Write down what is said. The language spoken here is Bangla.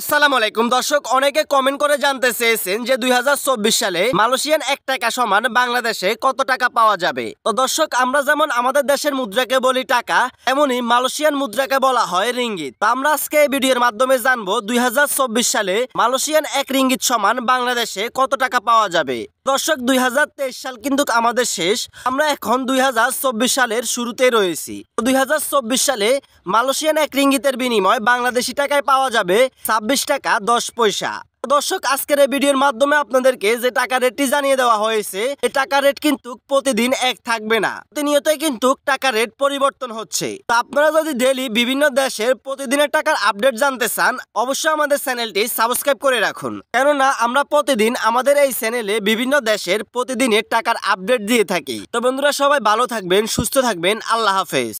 আসসালামু আলাইকুম দর্শক অনেকে কমেন্ট করে জানতে চেয়েছেন যে দুই সালে মালয়েশিয়ান এক টাকা সমান বাংলাদেশে কত টাকা পাওয়া যাবে তো দর্শক আমরা যেমন আমাদের দেশের মুদ্রাকে বলি টাকা এমনই মালয়েশিয়ান মুদ্রাকে বলা হয় রিঙ্গিত তো আমরা আজকে এই ভিডিওর মাধ্যমে জানবো দুই সালে মালয়েশিয়ান এক রিঙ্গিত সমান বাংলাদেশে কত টাকা পাওয়া যাবে দর্শক দুই সাল কিন্তু আমাদের শেষ আমরা এখন দুই সালের শুরুতে রয়েছি দুই সালে মালয়েশিয়ান এক রিঙ্গিতের বিনিময় বাংলাদেশি টাকায় পাওয়া যাবে ছাব্বিশ টাকা দশ পয়সা দর্শক আজকের এই ভিডিওর মাধ্যমে আপনাদেরকে যে টাকা রেটটি জানিয়ে দেওয়া হয়েছে এই টাকা রেট কিন্তু প্রতিদিন এক থাকবে না প্রতিনিয়তই কিন্তু টাকা রেট পরিবর্তন হচ্ছে তো আপনারা যদি ডেলি বিভিন্ন দেশের প্রতিদিনের টাকার আপডেট জানতে চান অবশ্যই আমাদের চ্যানেলটি সাবস্ক্রাইব করে রাখুন কেননা আমরা প্রতিদিন আমাদের এই চ্যানেলে বিভিন্ন দেশের প্রতিদিনের টাকার আপডেট দিয়ে থাকি তো বন্ধুরা সবাই ভালো থাকবেন সুস্থ থাকবেন আল্লাহ হাফেজ